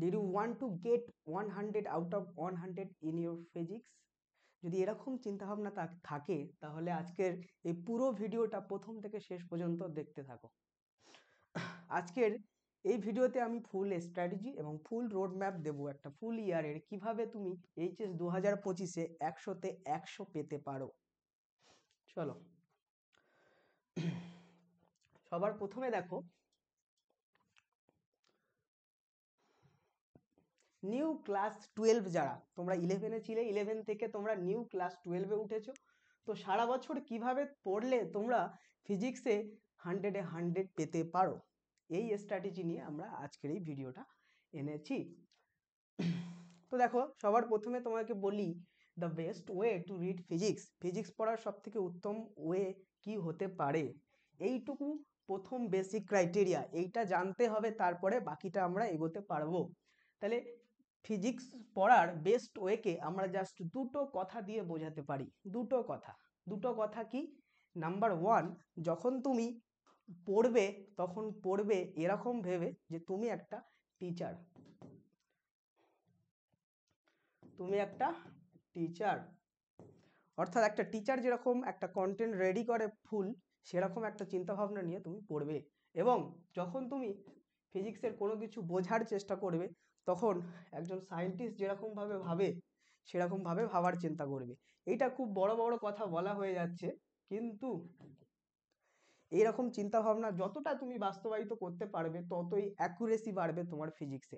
D you want to get one hundred out of one hundred in your physics যদি এরকম চিন্তাভাবনা থাকে তাহলে আজকের এই পুরো ভিডিওটা প্রথম থেকে শেষ পর্যন্ত দেখতে থাকো আজকের এই ভিডিওতে আমি ফুল স্ট্র্যাটেজি এবং ফুল রোড ম্যাপ দেবো একটা ফুল ইয়ারের কিভাবে তুমি এইচএস দু হাজার পঁচিশে একশোতে একশো পেতে পারো চলো সবার প্রথমে দেখো নিউ ক্লাস টুয়েলভ যারা তোমরা ইলেভেনে ছিলে ইলেভেন থেকে তোমরা নিউ ক্লাস টুয়েলভে উঠেছো তো সারা বছর কিভাবে পড়লে তোমরা ফিজিক্সে হান্ড্রেডে হান্ড্রেড পেতে পারো এই স্ট্র্যাটেজি নিয়ে আমরা আজকের এই ভিডিওটা এনেছি তো দেখো সবার প্রথমে তোমাকে বলি the best way to read physics physics পড়ার সবথেকে উত্তম ওয়ে কি হতে পারে এইটুকু প্রথম বেসিক ক্রাইটেরিয়া এইটা জানতে হবে তারপরে বাকিটা আমরা এগোতে পারবো তাহলে ফিজিক্স পড়ার বেস্ট ওয়েকে আমরা জাস্ট দুটো কথা দিয়ে বোঝাতে পারি দুটো কথা দুটো কথা কি নাম্বার ওয়ান যখন তুমি পড়বে তখন পড়বে এরকম ভেবে যে তুমি একটা টিচার তুমি একটা টিচার অর্থাৎ একটা টিচার যেরকম একটা কন্টেন্ট রেডি করে ফুল সেরকম একটা চিন্তাভাবনা নিয়ে তুমি পড়বে এবং যখন তুমি ফিজিক্সের কোনো কিছু বোঝার চেষ্টা করবে তখন একজন সায়েন্টিস্ট যেরকমভাবে ভাবে সেরকমভাবে ভাবার চিন্তা করবে এইটা খুব বড় বড় কথা বলা হয়ে যাচ্ছে কিন্তু এইরকম চিন্তাভাবনা যতটা তুমি বাস্তবায়িত করতে পারবে ততই অ্যাকুরেসি বাড়বে তোমার ফিজিক্সে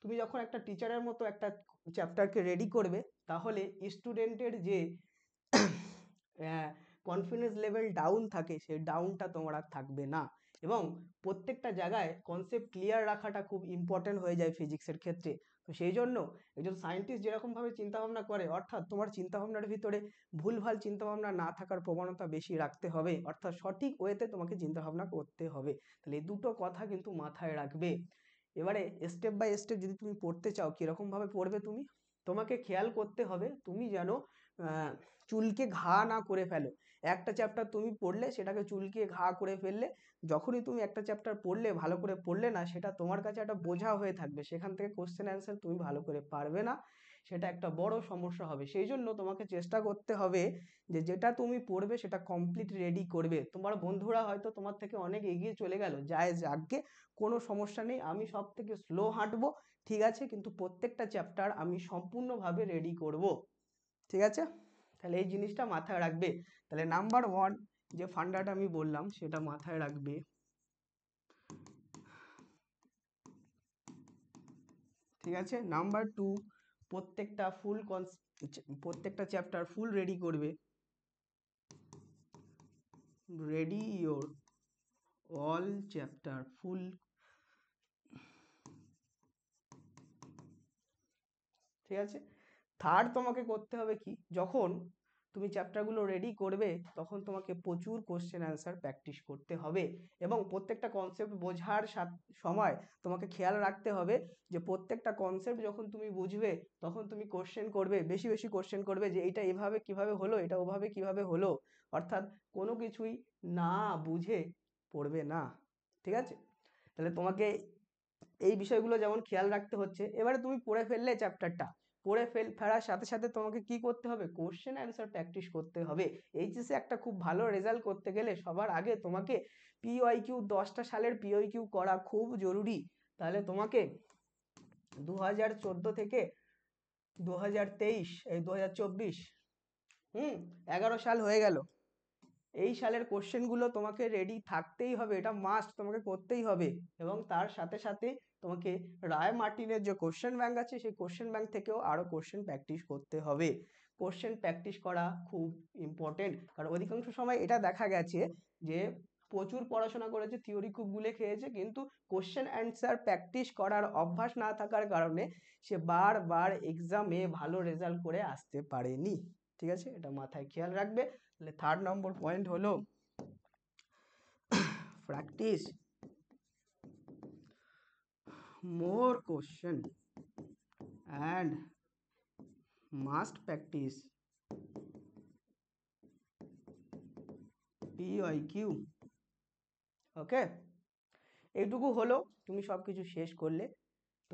তুমি যখন একটা টিচারের মতো একটা চ্যাপ্টারকে রেডি করবে তাহলে স্টুডেন্টের যে কনফিডেন্স লেভেল ডাউন থাকে সেই ডাউনটা তোমার আর থাকবে না এবং প্রত্যেকটা জায়গায় কনসেপ্ট ক্লিয়ার রাখাটা খুব ইম্পর্ট্যান্ট হয়ে যায় ফিজিক্সের ক্ষেত্রে তো সেই জন্য একজন সায়েন্টিস্ট যেরকমভাবে চিন্তাভাবনা করে অর্থাৎ তোমার চিন্তাভাবনার ভিতরে ভুলভাল চিন্তাভাবনা না থাকার প্রবণতা বেশি রাখতে হবে অর্থাৎ সঠিক ওয়েতে তোমাকে চিন্তাভাবনা করতে হবে তাহলে এই দুটো কথা কিন্তু মাথায় রাখবে এবারে স্টেপ বাই স্টেপ যদি তুমি পড়তে চাও কীরকমভাবে পড়বে তুমি তোমাকে খেয়াল করতে হবে তুমি যেন চুলকে ঘা না করে ফেলো একটা চ্যাপ্টার তুমি পড়লে সেটাকে চুলকিয়ে ঘা করে ফেললে যখনই তুমি একটা চ্যাপ্টার পড়লে ভালো করে পড়লে না সেটা তোমার কাছে একটা বোঝা হয়ে থাকবে সেখান থেকে কোশ্চেন অ্যান্সার তুমি ভালো করে পারবে না সেটা একটা বড় সমস্যা হবে সেই জন্য তোমাকে চেষ্টা করতে হবে যে যেটা তুমি পড়বে সেটা কমপ্লিট রেডি করবে তোমার বন্ধুরা হয়তো তোমার থেকে অনেক এগিয়ে চলে গেল যায় যাকে কোনো সমস্যা নেই আমি সব থেকে স্লো হাঁটবো ঠিক আছে কিন্তু প্রত্যেকটা চ্যাপ্টার আমি সম্পূর্ণভাবে রেডি করব ঠিক আছে তাহলে এই জিনিসটা মাথায় রাখবে তাহলে নাম্বার ওয়ান যে ফান্ডাটা আমি বললাম সেটা মাথায় রাখবে ঠিক আছে নাম্বার টু প্রত্যেকটা ফুল কনস প্রত্যেকটা চ্যাপ্টার ফুল রেডি করবে ready your all chapter full ঠিক আছে থার্ড তোমাকে করতে হবে কি যখন তুমি চ্যাপ্টারগুলো রেডি করবে তখন তোমাকে প্রচুর কোশ্চেন অ্যান্সার প্র্যাকটিস করতে হবে এবং প্রত্যেকটা কনসেপ্ট বোঝার সময় তোমাকে খেয়াল রাখতে হবে যে প্রত্যেকটা কনসেপ্ট যখন তুমি বুঝবে তখন তুমি কোশ্চেন করবে বেশি বেশি কোশ্চেন করবে যে এটা এভাবে কিভাবে হলো এটা ওভাবে কিভাবে হলো অর্থাৎ কোনো কিছুই না বুঝে পড়বে না ঠিক আছে তাহলে তোমাকে এই বিষয়গুলো যেমন খেয়াল রাখতে হচ্ছে এবারে তুমি পড়ে ফেললে চ্যাপ্টারটা করে ফেল ফেরার সাথে সাথে তোমাকে কি করতে হবে কোশ্চেন অ্যান্সার প্র্যাকটিস করতে হবে এইচএসে e একটা খুব ভালো রেজাল্ট করতে গেলে সবার আগে তোমাকে পিওয়াই কিউ দশটা সালের পিওয়াই কিউ করা খুব জরুরি তাহলে তোমাকে দু হাজার চোদ্দো থেকে দু হাজার তেইশ এই দু হাজার চব্বিশ হুম এগারো সাল হয়ে গেল এই সালের কোশ্চেনগুলো তোমাকে রেডি থাকতেই হবে এটা মাস্ট তোমাকে করতেই হবে এবং তার সাথে সাথে তোমাকে রায় মার্টিনের যে কোশ্চেন ব্যাংক আছে সেই কোশ্চেন ব্যাংক থেকেও আরও কোশ্চেন প্র্যাকটিস করতে হবে কোশ্চেন প্র্যাকটিস করা খুব ইম্পর্টেন্ট কারণ অধিকাংশ সময় এটা দেখা গেছে যে প্রচুর পড়াশোনা করেছে থিওরি খুব গুলে খেয়েছে কিন্তু কোশ্চেন অ্যান্সার প্র্যাকটিস করার অভ্যাস না থাকার কারণে সে বারবার এক্সামে ভালো রেজাল্ট করে আসতে পারেনি ঠিক আছে এটা মাথায় খেয়াল রাখবে তাহলে থার্ড নম্বর পয়েন্ট হলো practice more question and must practice Q okay এইটুকু হলো তুমি সব কিছু শেষ করলে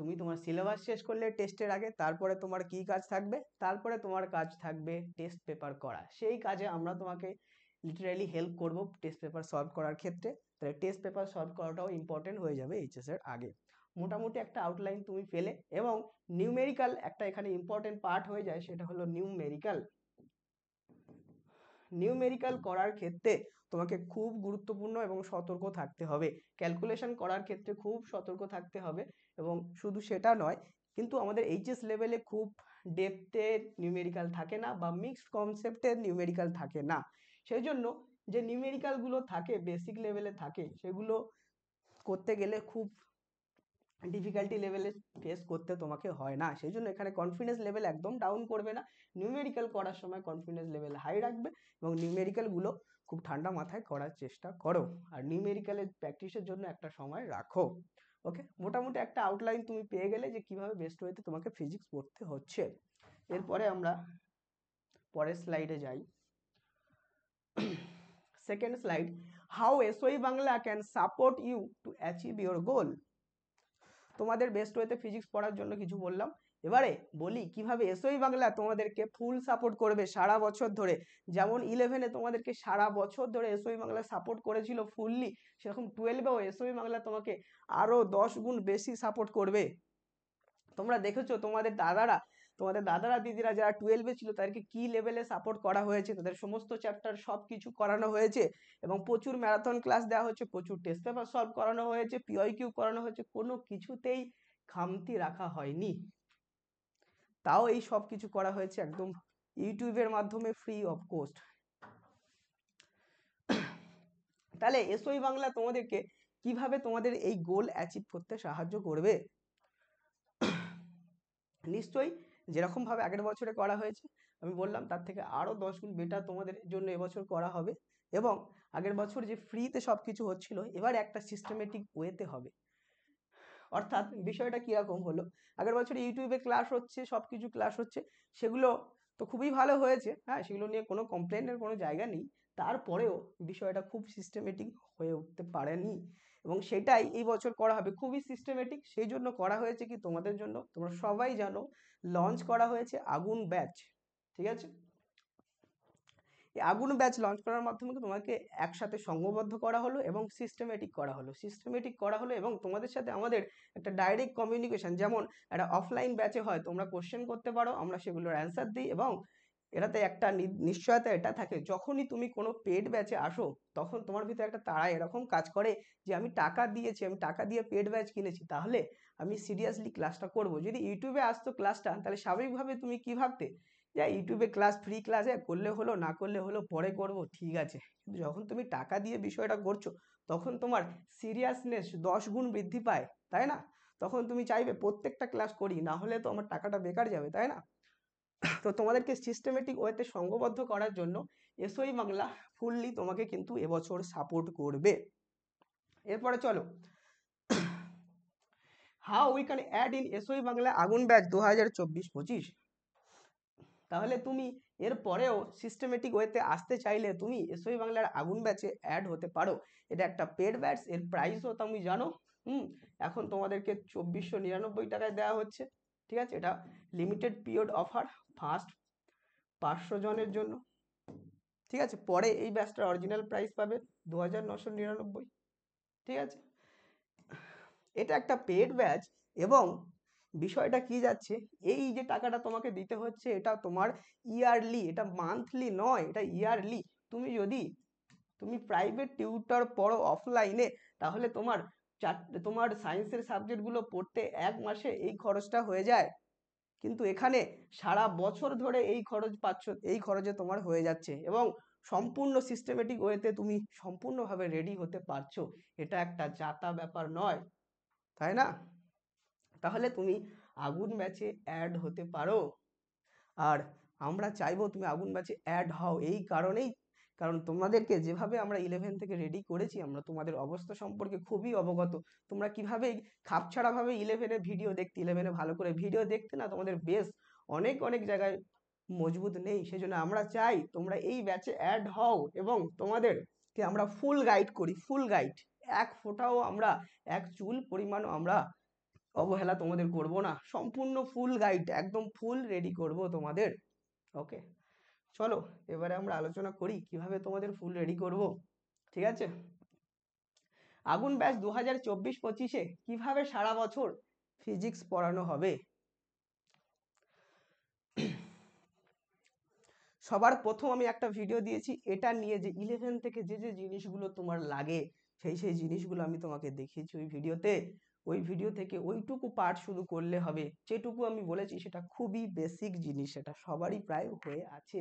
তুমি তোমার সিলেবাস শেষ করলে টেস্টের আগে তারপরে তোমার কি কাজ থাকবে তারপরে তোমার কাজ থাকবে টেস্ট পেপার করা সেই কাজে আমরা তোমাকে লিটারালি হেল্প করব টেস্ট পেপার সলভ করার ক্ষেত্রে তাহলে টেস্ট পেপার সলভ করাটাও ইম্পর্টেন্ট হয়ে যাবে এইচএসের আগে মোটামুটি একটা আউটলাইন তুমি পেলে এবং নিউমেরিক্যাল একটা এখানে ইম্পর্টেন্ট পার্ট হয়ে যায় সেটা হলো নিউমেরিক্যাল নিউমেরিক্যাল করার ক্ষেত্রে তোমাকে খুব গুরুত্বপূর্ণ এবং সতর্ক থাকতে হবে ক্যালকুলেশন করার ক্ষেত্রে খুব সতর্ক থাকতে হবে এবং শুধু সেটা নয় কিন্তু আমাদের এইচএস লেভেলে খুব ডেপথের নিউমেরিক্যাল থাকে না বা মিক্সড কনসেপ্টের নিউমেরিক্যাল থাকে না সেই জন্য যে নিউমেরিক্যালগুলো থাকে বেসিক লেভেলে থাকে সেগুলো করতে গেলে খুব ডিফিকাল্টি লেভেলে ফেস করতে তোমাকে হয় না সেই জন্য এখানে কনফিডেন্স লেভেল একদম ডাউন করবে না নিউমেরিক্যাল করার সময় কনফিডেন্স লেভেল হাই রাখবে এবং নিউমেরিক্যালগুলো খুব ঠান্ডা মাথায় করার চেষ্টা করো আর নিউমেরিক্যালের প্র্যাকটিসের জন্য একটা সময় রাখো ওকে মোটামুটি একটা আউটলাইন তুমি পেয়ে গেলে যে কিভাবে বেস্ট ওয়েতে তোমাকে ফিজিক্স পড়তে হচ্ছে এরপরে আমরা পরের স্লাইডে যাই second slide how SOE Bangla can support you to achieve your goal তোমাদের বেস্ট ওয়েতে ফিজিক্স পড়ার জন্য কিছু বললাম এবারে বলি কিভাবে এসোই বাংলা তোমাদেরকে ফুল সাপোর্ট করবে সারা বছর ধরে যেমন ইলেভেনে তোমাদেরকে সারা বছর ধরে এসোই বাংলা সাপোর্ট করেছিল ফুললি সেরকম টুয়েলভেও এসোই বাংলা তোমাকে আরও দশ গুণ বেশি সাপোর্ট করবে তোমরা দেখেছো তোমাদের দাদারা তোমাদের দাদারা দিদিরা যারা টুয়েলভে ছিল তাদেরকে কি লেভেলে সাপোর্ট করা হয়েছে তাদের সমস্ত চ্যাপ্টার সব কিছু করানো হয়েছে এবং প্রচুর ম্যারাথন ক্লাস দেওয়া হয়েছে প্রচুর টেস্ট পেপার সলভ করানো হয়েছে পিওই কিউ করানো হয়েছে কোনো কিছুতেই খামতি রাখা হয়নি তাও এই সব কিছু করা হয়েছে একদম ইউটিউবের মাধ্যমে ফ্রি অফ কোস্ট তাহলে এসোই বাংলা তোমাদেরকে কিভাবে তোমাদের এই গোল অ্যাচিভ করতে সাহায্য করবে নিশ্চয়ই যেরকমভাবে আগের বছরে করা হয়েছে আমি বললাম তার থেকে আরও দশ গুণ বেটার তোমাদের জন্য এবছর করা হবে এবং আগের বছর যে ফ্রিতে সব কিছু হচ্ছিল এবার একটা সিস্টেমেটিক ওয়েতে হবে অর্থাৎ বিষয়টা কীরকম হলো আগের বছর ইউটিউবে ক্লাস হচ্ছে সব কিছু ক্লাস হচ্ছে সেগুলো তো খুবই ভালো হয়েছে হ্যাঁ সেগুলো নিয়ে কোনো কমপ্লেনের কোনো জায়গা নেই তারপরেও বিষয়টা খুব সিস্টেমেটিক হয়ে উঠতে পারেনি এবং সেটাই এই বছর করা হবে খুবই সিস্টেমেটিক সেই জন্য করা হয়েছে কি তোমাদের জন্য তোমরা সবাই জানো লঞ্চ করা হয়েছে আগুন ব্যাচ ঠিক আছে আগুন ব্যাচ লঞ্চ করার মাধ্যমে তোমাকে একসাথে সংঘবদ্ধ করা হলো এবং সিস্টেমেটিক করা হলো সিস্টেমেটিক করা হলো এবং তোমাদের সাথে আমাদের একটা ডাইরেক্ট কমিউনিকেশন যেমন একটা অফলাইন ব্যাচে হয় তোমরা কোশ্চেন করতে পারো আমরা সেগুলোর অ্যান্সার দিই এবং এটাতে একটা নিশ্চয়তা এটা থাকে যখনই তুমি কোনো পেড ব্যাচে আসো তখন তোমার ভিতরে একটা তারা এরকম কাজ করে যে আমি টাকা দিয়েছি আমি টাকা দিয়ে পেড ব্যাচ কিনেছি তাহলে আমি সিরিয়াসলি ক্লাসটা করব যদি ইউটিউবে আসতো ক্লাসটা তাহলে স্বাভাবিকভাবে তুমি কী ভাবতে যা ইউটিউবে ক্লাস ফ্রি ক্লাসে করলে হলো না করলে হলো পরে করব ঠিক আছে কিন্তু যখন তুমি টাকা দিয়ে বিষয়টা করছো তখন তোমার সিরিয়াসনেস দশ গুণ বৃদ্ধি পায় তাই না তখন তুমি চাইবে প্রত্যেকটা ক্লাস করি না হলে তো আমার টাকাটা বেকার যাবে তাই না তো তোমাদেরকে সিস্টেমেটিক ওয়েতে সঙ্গবদ্ধ করার জন্য এসই বাংলা ফুললি তোমাকে কিন্তু এবছর সাপোর্ট করবে এরপরে চলো how we can add in SOE Bangla আগুন ব্যাচ দু হাজার চব্বিশ পঁচিশ তাহলে তুমি এর পরেও সিস্টেমেটিক ওয়েতে আসতে চাইলে তুমি এসবি বাংলার আগুন ব্যাচে অ্যাড হতে পারো এটা একটা পেড ব্যাচ এর প্রাইসও তুমি জানো হুম এখন তোমাদেরকে চব্বিশশো নিরানব্বই টাকায় দেওয়া হচ্ছে ঠিক আছে এটা লিমিটেড পিরিয়ড অফার ফার্স্ট পাঁচশো জনের জন্য ঠিক আছে পরে এই ব্যাচটার অরিজিনাল প্রাইস পাবে দু হাজার নশো নিরানব্বই ঠিক আছে এটা একটা পেড ব্যাচ এবং বিষয়টা কি যাচ্ছে এই যে টাকাটা তোমাকে দিতে হচ্ছে এটা তোমার ইয়ারলি এটা মান্থলি নয় এটা ইয়ারলি তুমি যদি তুমি প্রাইভেট টিউটর পড়ো অফলাইনে তাহলে তোমার চারটে তোমার সায়েন্সের সাবজেক্টগুলো পড়তে এক মাসে এই খরচটা হয়ে যায় কিন্তু এখানে সারা বছর ধরে এই খরচ পাচ্ছ এই খরচে তোমার হয়ে যাচ্ছে এবং সম্পূর্ণ সিস্টেমেটিক ওয়েতে তুমি সম্পূর্ণভাবে রেডি হতে পারছো এটা একটা যাতা ব্যাপার নয় তাই না তাহলে তুমি আগুন ব্যাচে অ্যাড হতে পারো আর আমরা চাইবো তুমি আগুন ব্যাচে অ্যাড হও এই কারণেই কারণ তোমাদেরকে যেভাবে আমরা ইলেভেন থেকে রেডি করেছি আমরা তোমাদের অবস্থা সম্পর্কে খুবই অবগত তোমরা কীভাবে খাপছাড়াভাবে ইলেভেনে ভিডিও দেখতে ইলেভেনে ভালো করে ভিডিও দেখতে না তোমাদের বেশ অনেক অনেক জায়গায় মজবুত নেই সেজন্য আমরা চাই তোমরা এই ব্যাচে অ্যাড হও এবং তোমাদেরকে আমরা ফুল গাইড করি ফুল গাইড এক ফোঁটাও আমরা এক চুল পরিমাণও আমরা অবহেলা তোমাদের করব না সম্পূর্ণ ফুল গাইড একদম ফুল রেডি করব তোমাদের ওকে চলো এবারে আমরা আলোচনা করি কিভাবে তোমাদের ফুল রেডি করব ঠিক আছে আগুন ব্যাস দু হাজার চব্বিশ পঁচিশে কিভাবে সারা বছর ফিজিক্স পড়ানো হবে সবার প্রথম আমি একটা ভিডিও দিয়েছি এটা নিয়ে যে ইলেভেন থেকে যে যে জিনিসগুলো তোমার লাগে সেই সেই জিনিসগুলো আমি তোমাকে দেখিয়েছি ওই ভিডিওতে ওই ভিডিও থেকে ওইটুকু পার্ট শুধু করলে হবে যেটুকু আমি বলেছি সেটা খুবই বেসিক জিনিস সেটা সবারই প্রায় হয়ে আছে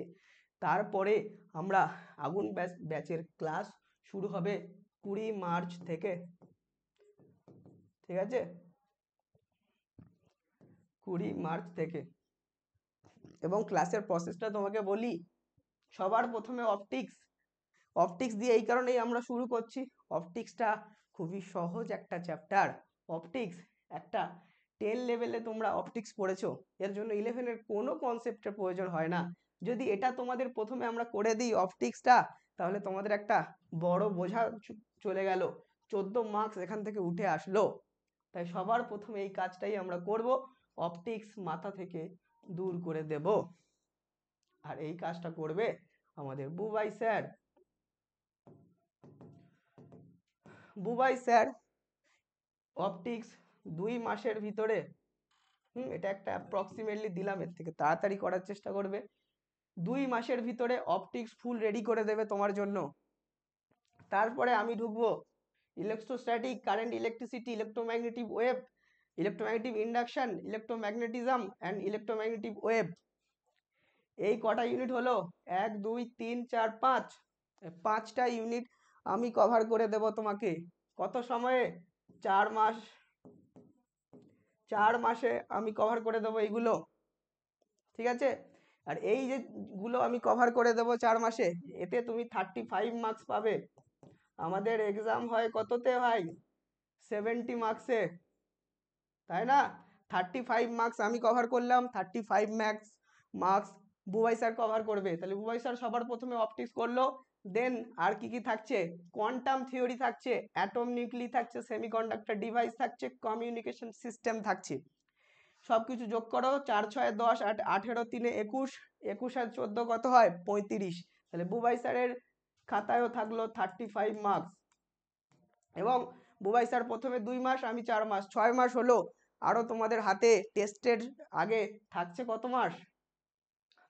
তারপরে আমরা আগুন ব্যাচ ব্যাচের ক্লাস শুরু হবে কুড়ি মার্চ থেকে ঠিক আছে কুড়ি মার্চ থেকে এবং ক্লাসের প্রসেসটা তোমাকে বলি সবার প্রথমে অপটিক্স অপটিক্স দিয়ে এই কারণেই আমরা শুরু করছি অপটিক্সটা খুবই সহজ একটা চ্যাপ্টার অপটিক্স একটা টেন লেভেলে তোমরা অপটিক্স পড়েছো এর জন্য ইলেভেনের কোনো কনসেপ্টের প্রয়োজন হয় না যদি এটা তোমাদের প্রথমে আমরা করে দিই অপটিক্সটা তাহলে তোমাদের একটা বড় বোঝা চলে গেল চোদ্দ মার্কস এখান থেকে উঠে আসলো তাই সবার প্রথমে এই কাজটাই আমরা করব অপটিক্স মাথা থেকে দূর করে দেব আর এই কাজটা করবে আমাদের Bubai sir Bubai sir optics দুই মাসের ভিতরে হুম এটা একটা অ্যাপ্রক্সিমেটলি দিলাম এর থেকে তাড়াতাড়ি করার চেষ্টা করবে দুই মাসের ভিতরে অপটিক্স ফুল রেডি করে দেবে তোমার জন্য তারপরে আমি ঢুকবো electrostatic current electricity electromagnetic wave electromagnetic induction electromagnetism and electromagnetic wave এই কটা ইউনিট হলো এক দুই তিন চার পাঁচ পাঁচটা ইউনিট আমি কভার করে দেব তোমাকে কত সময়ে চার মাস চার মাসে আমি কভার করে দেবো এইগুলো ঠিক আছে আর এই যেগুলো আমি কভার করে দেবো চার মাসে এতে তুমি থার্টি ফাইভ মার্কস পাবে আমাদের এক্সাম হয় কততে ভাই সেভেন্টি মার্কসে তাই না থার্টি ফাইভ মার্কস আমি কভার করলাম thirty five max marks Bubai sir cover করবে তাহলে বুবাই স্যার সবার প্রথমে অপটিক্স করলো দেন আর কি কি থাকছে কোয়ান্টাম থিওরি থাকছে অ্যাটম নিউক্লি থাকছে সেমিকন্ডাক্টর ডিভাইস থাকছে কমিউনিকেশন সিস্টেম থাকছে সব কিছু যোগ করো চার ছয় দশ আট আঠেরো তিনে একুশ একুশ আর চোদ্দো কত হয় পঁয়ত্রিশ তাহলে বুবাই স্যারের খাতায়ও থাকলো থার্টি ফাইভ মার্কস এবং বুবাই স্যার প্রথমে দুই মাস আমি চার মাস ছয় মাস হলো আরও তোমাদের হাতে টেস্টের আগে থাকছে কত মাস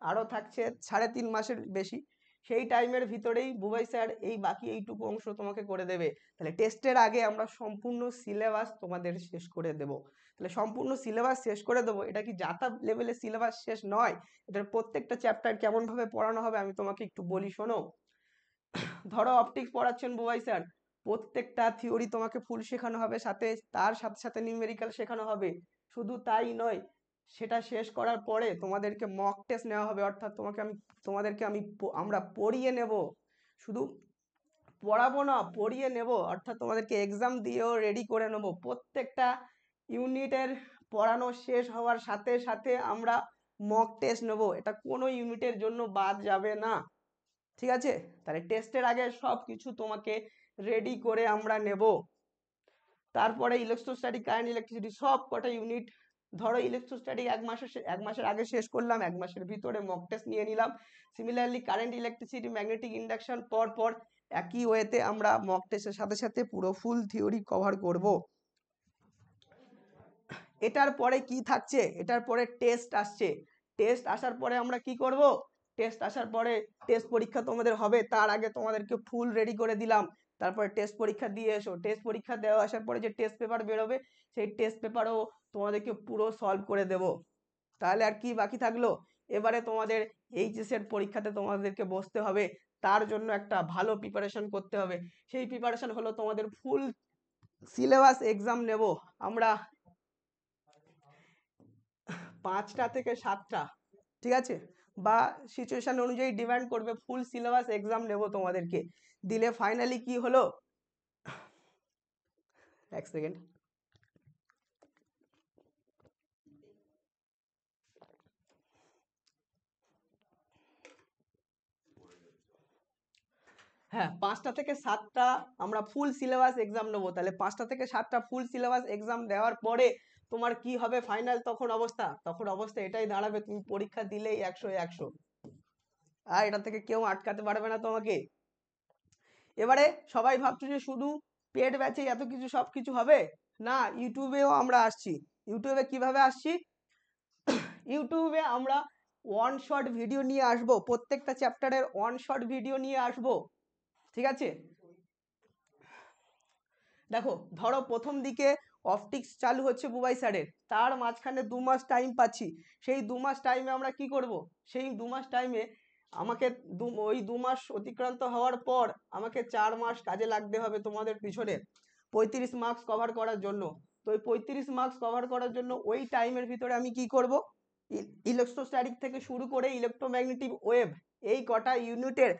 আরও থাকছে সাড়ে তিন মাসের বেশি সেই টাইমের ভিতরেই বুবাই স্যার এই বাকি এইটুকু অংশ তোমাকে করে দেবে তাহলে টেস্টের আগে আমরা সম্পূর্ণ সিলেবাস তোমাদের শেষ করে দেব তাহলে সম্পূর্ণ সিলেবাস শেষ করে দেবো এটা কি যাতা লেভেলের সিলেবাস শেষ নয় এটার প্রত্যেকটা চ্যাপ্টার কেমনভাবে পড়ানো হবে আমি তোমাকে একটু বলি শোনো ধরো অপটিক্স পড়াচ্ছেন বুবাই স্যার প্রত্যেকটা থিওরি তোমাকে ফুল শেখানো হবে সাথে তার সাথে সাথে নিউমেরিক্যাল শেখানো হবে শুধু তাই নয় সেটা শেষ করার পরে তোমাদেরকে মক টেস্ট নেওয়া হবে অর্থাৎ তোমাকে আমি তোমাদেরকে আমি আমরা পড়িয়ে নেব শুধু পড়াবো না পড়িয়ে নেব অর্থাৎ তোমাদেরকে এক্সাম দিয়েও রেডি করে নেব প্রত্যেকটা ইউনিটের পড়ানো শেষ হওয়ার সাথে সাথে আমরা মক টেস্ট নেব এটা কোনো ইউনিটের জন্য বাদ যাবে না ঠিক আছে তাহলে টেস্টের আগে সব কিছু তোমাকে রেডি করে আমরা নেব তারপরে ইলেকট্রোস্ট্যাটিক কারেন্ট ইলেকট্রিসিটি সব কটা ইউনিট ধরো ইলেকট্রোস্ট্যাটিক এক মাসের এক মাসের আগে শেষ করলাম এক মাসের ভিতরে মক টেস্ট নিয়ে নিলাম similarly current electricity magnetic induction পর পর একই ওয়েতে আমরা মক টেস্টের সাথে সাথে পুরো ফুল থিওরি কভার করব এটার পরে কি থাকছে এটার পরে টেস্ট আসছে টেস্ট আসার পরে আমরা কি করব টেস্ট আসার পরে টেস্ট পরীক্ষা তোমাদের হবে তার আগে তোমাদেরকে ফুল রেডি করে দিলাম তারপরে টেস্ট পরীক্ষা দিয়ে এসো টেস্ট পরীক্ষা দেওয়া আসার পরে যে টেস্ট পেপার বেরোবে সেই টেস্ট পেপারও তোমাদেরকে পুরো সলভ করে দেব তাহলে আর কি বাকি থাকলো এবারে তোমাদের এইচএসের পরীক্ষাতে তোমাদেরকে বসতে হবে তার জন্য একটা ভালো প্রিপারেশন করতে হবে সেই প্রিপারেশন হলো তোমাদের ফুল সিলেবাস এক্সাম নেব আমরা পাঁচটা থেকে সাতটা ঠিক আছে বা সিচুয়েশান অনুযায়ী ডিপেন্ড করবে ফুল সিলেবাস এক্সাম নেব তোমাদেরকে দিলে ফাইনালি কি হলো এক সেকেন্ড হ্যাঁ পাঁচটা থেকে সাতটা আমরা ফুল সিলেবাস এক্সাম নেবো তাহলে পাঁচটা থেকে সাতটা ফুল সিলেবাস এক্সাম দেওয়ার পরে তোমার কি হবে ফাইনাল তখন অবস্থা তখন অবস্থা এটাই দাঁড়াবে তুমি পরীক্ষা দিলেই একশো একশো আর এটা থেকে কেউ আটকাতে পারবে না তোমাকে এবারে সবাই ভাবছো যে শুধু পেট ব্যাচে এত কিছু সব কিছু হবে না ইউটিউবেও আমরা আসছি ইউটিউবে কিভাবে আসছি ইউটিউবে আমরা ওয়ান শর্ট ভিডিও নিয়ে আসব প্রত্যেকটা চ্যাপ্টারের ওয়ান শর্ট ভিডিও নিয়ে আসব ঠিক আছে দেখো ধরো প্রথম দিকে অপটিক্স চালু হচ্ছে বুবাই স্যারের তার মাঝখানে দু মাস টাইম পাচ্ছি সেই দু মাস টাইমে আমরা কি করব সেই দু মাস টাইমে আমাকে দু ওই দু মাস অতিক্রান্ত হওয়ার পর আমাকে চার মাস কাজে লাগতে হবে তোমাদের পিছনে পঁয়ত্রিশ মার্কস কভার করার জন্য তো ওই পঁয়ত্রিশ মার্কস কভার করার জন্য ওই টাইমের ভিতরে আমি কি করব ইলেকট্রোস্ট্যাটিক থেকে শুরু করে ইলেকট্রোম্যাগনেটিক ওয়েভ এই কটা ইউনিটের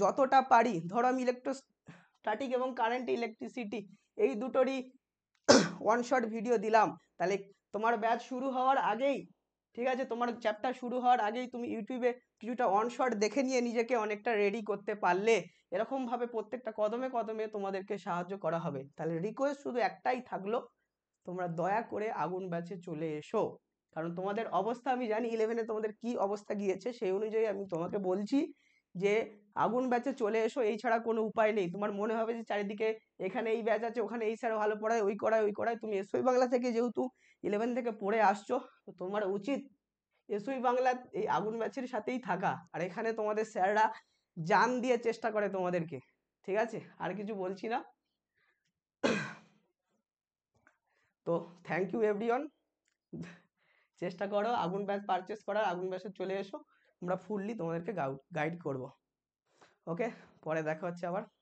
যতটা পারি ধরো আমি ইলেকট্রোস্ট্যাটিক এবং কারেন্ট ইলেকট্রিসিটি এই দুটোরই ওয়ান শট ভিডিও দিলাম তাহলে তোমার ব্যাচ শুরু হওয়ার আগেই ঠিক আছে তোমার চ্যাপ্টার শুরু হওয়ার আগেই তুমি ইউটিউবে কিছুটা অনশট দেখে নিয়ে নিজেকে অনেকটা রেডি করতে পারলে এরকমভাবে প্রত্যেকটা কদমে কদমে তোমাদেরকে সাহায্য করা হবে তাহলে রিকোয়েস্ট শুধু একটাই থাকলো তোমরা দয়া করে আগুন ব্যাচে চলে এসো কারণ তোমাদের অবস্থা আমি জানি ইলেভেনে তোমাদের কি অবস্থা গিয়েছে সেই অনুযায়ী আমি তোমাকে বলছি যে আগুন ব্যাচে চলে এসো এই ছাড়া কোনো উপায় নেই তোমার মনে হবে যে চারিদিকে এখানে এই ব্যাচ আছে ওখানে এই স্যার ভালো পড়ায় ওই করায় ওই করায় তুমি এসই বাংলা থেকে যেহেতু ইলেভেন থেকে পড়ে আসছো তো তোমার উচিত এসই বাংলা এই আগুন ব্যাচের সাথেই থাকা আর এখানে তোমাদের স্যাররা জান দিয়ে চেষ্টা করে তোমাদেরকে ঠিক আছে আর কিছু বলছি না তো থ্যাংক ইউ এভরিওয়ান চেষ্টা করো আগুন ব্যাচ পারচেস করার আগুন ব্যাচে চলে এসো আমরা ফুললি তোমাদেরকে গাইড করবো ওকে পরে দেখা হচ্ছে আবার